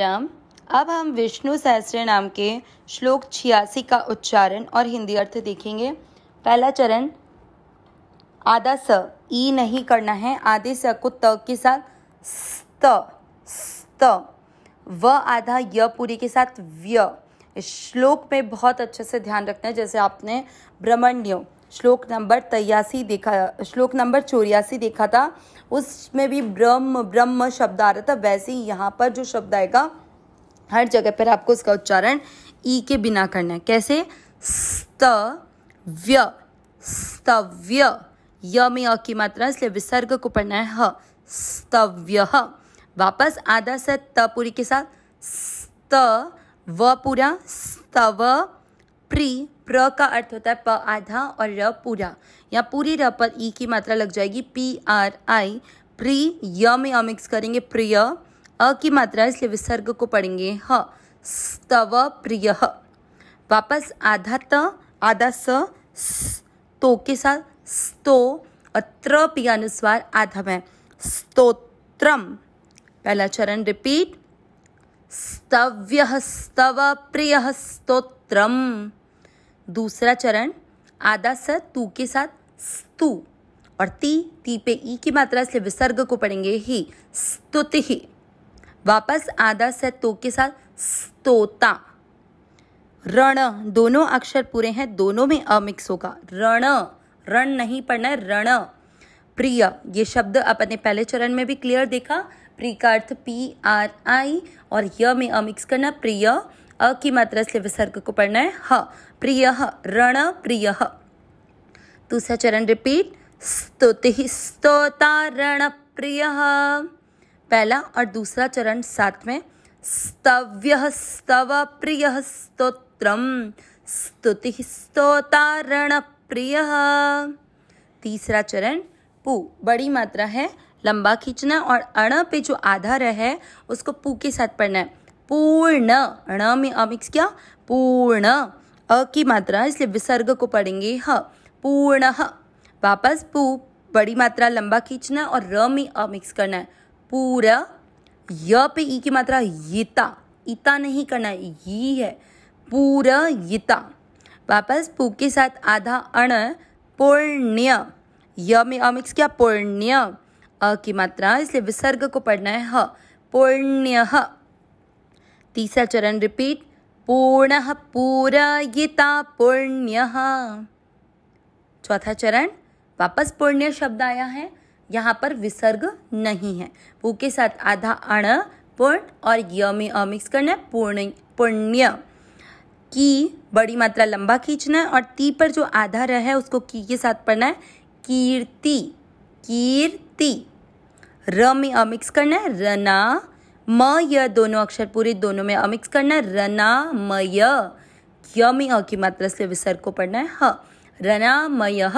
राम अब हम विष्णु सहस्र नाम के श्लोक छियासी का उच्चारण और हिंदी अर्थ देखेंगे पहला चरण आधा स ई नहीं करना है आधे स को त के साथ स्त स्त व आधा य पूरी के साथ व्य श्लोक में बहुत अच्छे से ध्यान रखना है जैसे आपने ब्रह्मण्यों श्लोक नंबर तयासी देखा श्लोक नंबर चौरासी देखा था उसमें भी ब्रह्म ब्रह्म शब्द आ रहा था वैसे ही यहाँ पर जो शब्द आएगा हर जगह पर आपको उसका उच्चारण ई के बिना करना है कैसे स्तव्य स्तव्य य में अ की मात्रा इसलिए विसर्ग को पढ़ना है ह स्तव्य वापस आधा से त पूरी के साथ स्त व पूरा स्तव प्री प्र का अर्थ होता है प आधा और र पूरा यहाँ पूरी र पर ई की मात्रा लग जाएगी पी आर आई प्री य में अमिक्स करेंगे प्रिय अ की मात्रा इसलिए विसर्ग को पढ़ेंगे ह स्तव प्रिय वापस आधा त आधा स, तो के साथ स्तो अत्र त्र पिया अनुस्वार आधा में स्तोत्रम पहला चरण रिपीट स्तव्य स्तव प्रिय स्तोत्रम दूसरा चरण आधा स तू के साथ स्तु और ती ती पे ई की मात्रा इसलिए विसर्ग को पढ़ेंगे ही स्तुति ही वापस आधा स तो के साथ स्तोता रण दोनों अक्षर पूरे हैं दोनों में अमिक्स होगा रण रण नहीं पढ़ना है रण प्रिय ये शब्द अपने पहले चरण में भी क्लियर देखा प्री का अर्थ पी आर आई और य में अमिक्स करना प्रिय अ की मात्रा इसलिए विसर्ग को पढ़ना है ह प्रिय रण प्रिय दूसरा चरण रिपीट स्तुति स्तोता रण प्रिय पहला और दूसरा चरण साथ में स्तव्य स्तव प्रिय स्त्रोत्र स्तुति स्तोता रण प्रिय तीसरा चरण पू बड़ी मात्रा है लंबा खींचना और अण पे जो आधार है उसको पू के साथ पढ़ना है पूर्ण अण में अमिक्स क्या पूर्ण अ की मात्रा इसलिए विसर्ग को पढ़ेंगे ह पूर्ण ह वापस पू बड़ी मात्रा लंबा खींचना और र में अमिक्स करना है पूरा य पे ई की मात्रा यिता इता नहीं करना है यी है पूरा यिता वापस पू के साथ आधा अण पुण्य य में अमिक्स क्या पूर्ण्य अ की मात्रा इसलिए विसर्ग को पढ़ना है ह पूर्ण्य तीसरा चरण रिपीट पूर्ण पूरायिता पुण्य चौथा चरण वापस पुण्य शब्द आया है यहाँ पर विसर्ग नहीं है पू के साथ आधा अण पूर्ण और य में अमिक्स करना है पूर्ण पुण्य की बड़ी मात्रा लंबा खींचना है और ती पर जो आधा रह है उसको की के साथ पढ़ना है कीर्ति कीर्ति र में अमिक्स करना है रना म य दोनों अक्षर पूरे दोनों में अमिक्स करना रनामय य में अ की मात्रा से विसर्ग को पढ़ना है ह य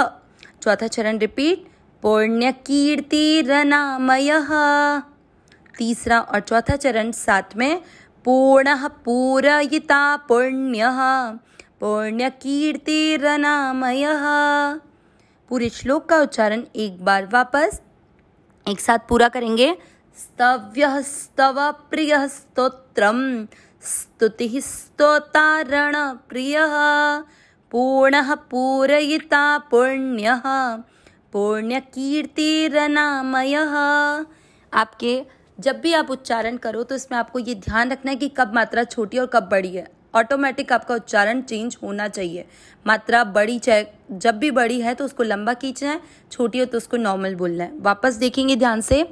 चौथा चरण रिपीट पुण्य कीर्ति य तीसरा और चौथा चरण साथ में पूर्ण पूरयिता पुण्य पुण्य कीर्ति य पूरे श्लोक का उच्चारण एक बार वापस एक साथ पूरा करेंगे स्तव्य स्तव स्त्रोत्र स्तुति स्तुतिः प्रिय पूर्ण पूरयिता पुण्यः पुण्यकीर्तिरनामयः आपके जब भी आप उच्चारण करो तो इसमें आपको ये ध्यान रखना है कि कब मात्रा छोटी और कब बड़ी है ऑटोमेटिक आपका उच्चारण चेंज होना चाहिए मात्रा बड़ी चाहे जब भी बड़ी है तो उसको लंबा खींचना है छोटी हो तो उसको नॉर्मल बोलना है वापस देखेंगे ध्यान से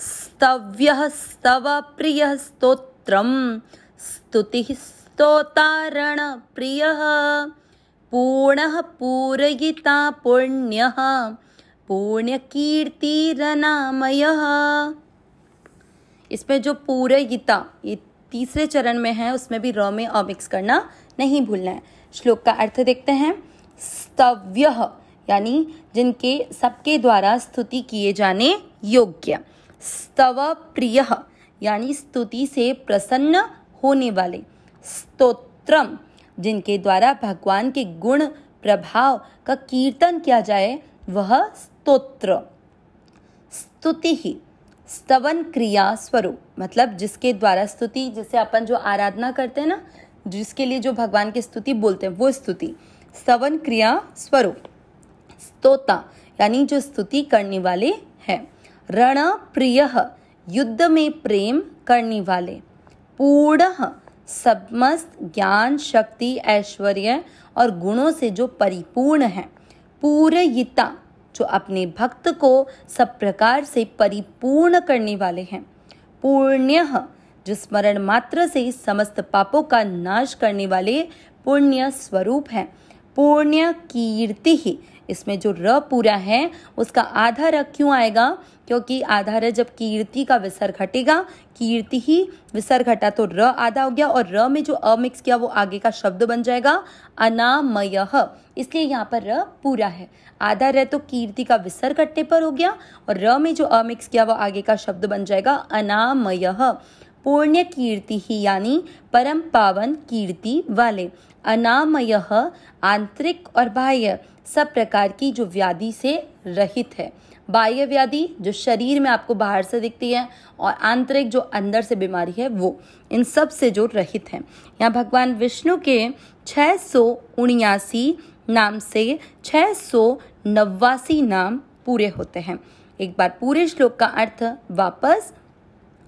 स्तव्य स्तव स्त्रोत्र स्तुति स्तुतिः प्रिय पूर्ण पूरयिता पुण्य पुण्यकीर्तिरनामय इसमें जो पूरयिता ये तीसरे चरण में है उसमें भी र में अ मिक्स करना नहीं भूलना है श्लोक का अर्थ देखते हैं स्तव्य यानी जिनके सबके द्वारा स्तुति किए जाने योग्य स्तव प्रिय यानी स्तुति से प्रसन्न होने वाले स्तोत्रम जिनके द्वारा भगवान के गुण प्रभाव का कीर्तन किया जाए वह स्तोत्र स्तुति ही स्तवन क्रिया स्वरूप मतलब जिसके द्वारा स्तुति जिसे अपन जो आराधना करते हैं ना जिसके लिए जो भगवान की स्तुति बोलते हैं वो स्तुति स्तवन क्रिया स्वरूप स्तोता यानी जो स्तुति करने वाले हैं रण प्रिय युद्ध में प्रेम करने वाले पूर्ण समस्त ज्ञान शक्ति ऐश्वर्य और गुणों से जो परिपूर्ण है पूरयिता जो अपने भक्त को सब प्रकार से परिपूर्ण करने वाले हैं पुण्य जो स्मरण मात्र से समस्त पापों का नाश करने वाले पुण्य स्वरूप हैं पुण्य कीर्ति ही इसमें जो र पूरा है उसका आधा र क्यों आएगा क्योंकि आधा र जब कीर्ति का विसर्ग हटेगा कीर्ति ही विसर्ग हटा तो र आधा हो गया और र में जो अमिक्स किया वो आगे का शब्द बन जाएगा अनामय इसलिए यहाँ पर र पूरा है आधा र तो कीर्ति का विसर्ग हटने पर हो गया और र में जो अमिक्स किया वो आगे का शब्द बन जाएगा अनामय पुण्य कीर्ति ही यानी परम पावन कीर्ति वाले अनामय आंतरिक और बाह्य सब प्रकार की जो व्याधि से रहित है बाह्य व्याधि जो शरीर में आपको बाहर से दिखती है और आंतरिक जो अंदर से बीमारी है वो इन सब से जो रहित है यहाँ भगवान विष्णु के छः सौ उन्यासी नाम से छः सौ नवासी नाम पूरे होते हैं एक बार पूरे श्लोक का अर्थ वापस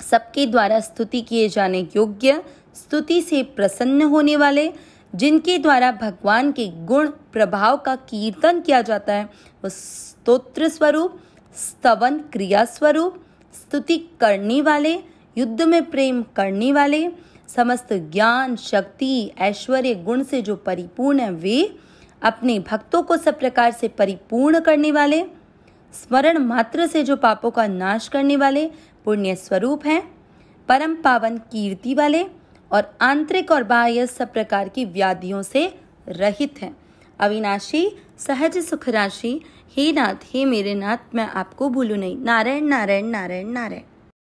सबके द्वारा स्तुति किए जाने योग्य स्तुति से प्रसन्न होने वाले जिनके द्वारा भगवान के गुण प्रभाव का कीर्तन किया जाता है वो स्तोत्र स्वरूप स्तवन क्रिया स्वरूप स्तुति करने वाले युद्ध में प्रेम करने वाले समस्त ज्ञान शक्ति ऐश्वर्य गुण से जो परिपूर्ण है वे अपने भक्तों को सब प्रकार से परिपूर्ण करने वाले स्मरण मात्र से जो पापों का नाश करने वाले पुण्य स्वरूप हैं परम पावन कीर्ति वाले और आंतरिक और बाह्य सब प्रकार की व्याधियों से रहित हैं अविनाशी सहज सुख राशि हे नाथ हे मेरे नाथ मैं आपको भूलू नहीं नारायण नारायण नारायण नारायण